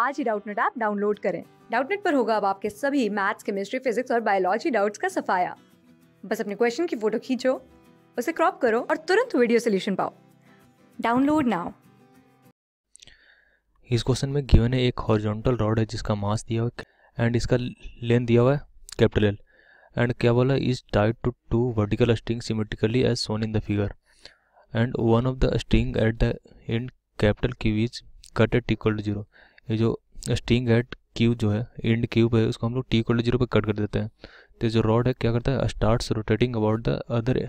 आज ही Doubtnut app download करें डाउटनेट पर होगा अब आपके सभी मैथ्स केमिस्ट्री फिजिक्स और बायोलॉजी डाउट्स का सफाया बस अपने क्वेश्चन की फोटो खींचो उसे क्रॉप करो और तुरंत वीडियो सोल्यूशन पाओ डाउनलोड नाउ इस क्वेश्चन में गिवन है एक हॉरिजॉन्टल रॉड है जिसका मास दिया हुआ है एंड इसका लेंथ दिया हुआ है कैपिटल एल एंड क्या बोला is tied to two vertical string symmetrically as shown in the figure and one of the string at the end capital Q is cut at equal to zero ये जो string है Q जो है end cube है उसको हम लोग T called zero पर कट कर देते हैं तो जो रॉड है क्या करता है start rotating about the other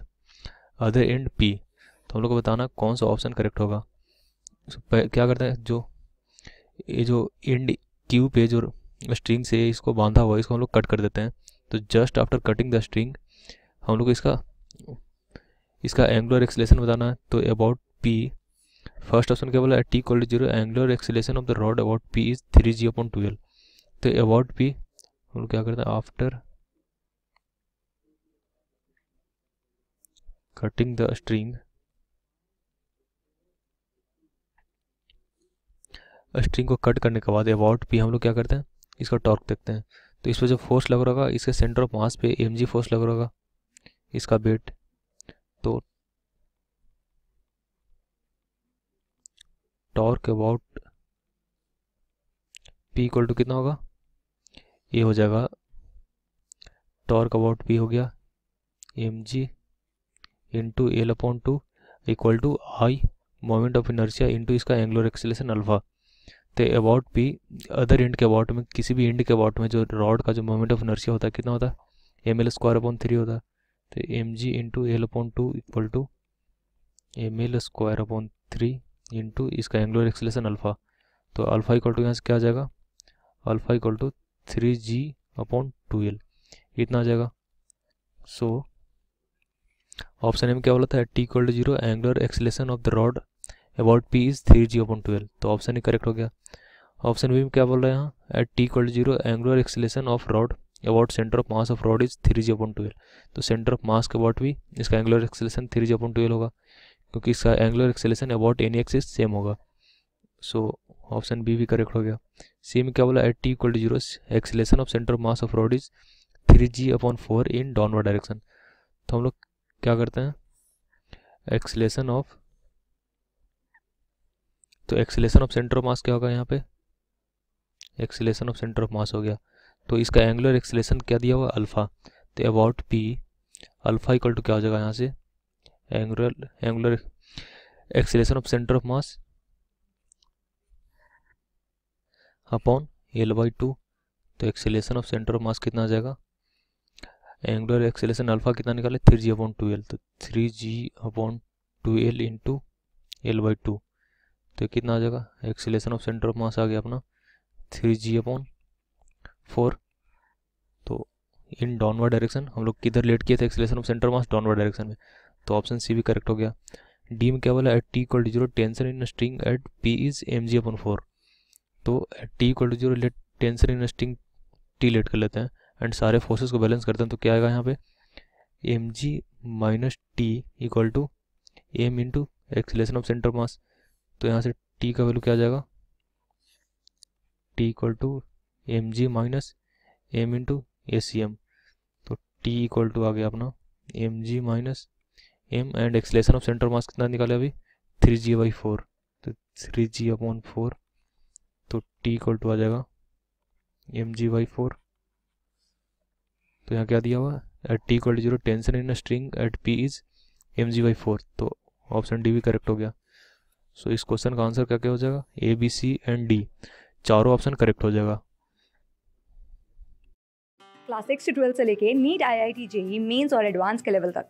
other end P तो हम लोग को बताना कौन सा ऑप्शन करेक्ट होगा क्या करता है जो ये जो इंड क्यूब है जो स्ट्रिंग से इसको बांधा हुआ है इसको हम लोग कट कर देते हैं तो just after cutting the string हम लोग इसका इसका एंगुलर एक्सलेशन बताना है तो अबाउट पी फर्स्ट ऑप्शन क्या बोला at T called zero angular acceleration of the rod about P is three G upon twelve तो अबाउट पी हम क्या करते हैं after cutting the string string को कट करने के बाद अबाउट पी हम लोग क्या करते हैं इसका टॉर्क देखते हैं तो इस पर जो फोर्स लग रहा होगा इसके सेंटर ऑफ मास पे एम फोर्स लग रहा होगा इसका वेट तो torque about P equal to कितना होगा ये हो जाएगा टॉर्क अबाउट पी हो गया M G into L upon two equal to I moment of inertia into इसका एंगुलर एक्सेलेशन अल्फा तो अबाउट पी अदर एंड के अबाउट में किसी भी एंड के अबाउट में जो रॉड का जो मोमेंट ऑफ इनर्शिया होता है कितना होता है M L square upon three होता है तो M G into L upon two equal to M L square upon three into इसका एंगुलर एक्सलेशन अल्फ़ा तो अल्फ़ा इक्वल टू यहाँ से क्या आ जाएगा alpha equal to three G upon two L इतना आ जाएगा सो ऑप्शन एम क्या बोला था T equal to zero angular acceleration of the rod about P is three G upon two तो ऑप्शन ए करेक्ट हो गया ऑप्शन बी में क्या बोल रहे हैं यहाँ at T equal to zero angular acceleration of rod about centre of mass of rod is three G upon twelve तो सेंटर ऑफ मास के अबाउट भी इसका angular acceleration three G upon twelve होगा क्योंकि इसका angular acceleration about any axis same होगा so option B भी correct हो गया सी में क्या बोला at T equal to zero acceleration of centre of mass of road is three G upon four in downward direction तो हम लोग क्या करते हैं एक्सेलेशन ऑफ तो acceleration of centre of mass क्या होगा यहाँ पे acceleration of centre of mass हो गया तो इसका एंगुलर एक्सेलेशन क्या दिया हुआ अल्फ़ा तो about P alpha equal to क्या हो जाएगा यहाँ से angular angular acceleration of centre of mass upon L by two तो acceleration of centre of mass कितना आ जाएगा एंगुलर एक्सीलेशन अल्फा कितना निकाले three G upon two L तो three G upon two L into L by two तो कितना आ जाएगा acceleration of centre of mass आ गया अपना थ्री जी अपॉन फोर तो इन डाउनवर्ड डायरेक्शन हम लोग किधर लेट किए थे acceleration of centre mass downward direction में तो ऑप्शन सी भी करेक्ट हो गया डी में क्या बोला at T equal to zero tension in string at P is M G upon four तो at T equal to zero tension in string T let कर लेते हैं एंड सारे फोर्सेस को बैलेंस करते हैं तो क्या आएगा यहाँ पे M G minus T equal to M into acceleration of centre mass तो यहाँ से टी का वैल्यू क्या आ जाएगा T equal to M G minus M into A C M तो टी इक्वल टू आ गया अपना M G minus M and acceleration of centre mass कितना निकाले अभी थ्री जी बाई फोर तो थ्री जी अपॉन फोर तो T equal to आ जाएगा एम जी बाई फोर तो यहाँ क्या दिया हुआ at T equal to zero tension in string at P is M G by four तो ऑप्शन डी भी करेक्ट हो गया सो so, इस क्वेश्चन का आंसर क्या क्या हो जाएगा A B C and D चारों ऑप्शन करेक्ट हो जाएगा क्लास सिक्स से ट्वेल्थ से लेके NEET I I T JEE mains और एडवांस के लेवल तक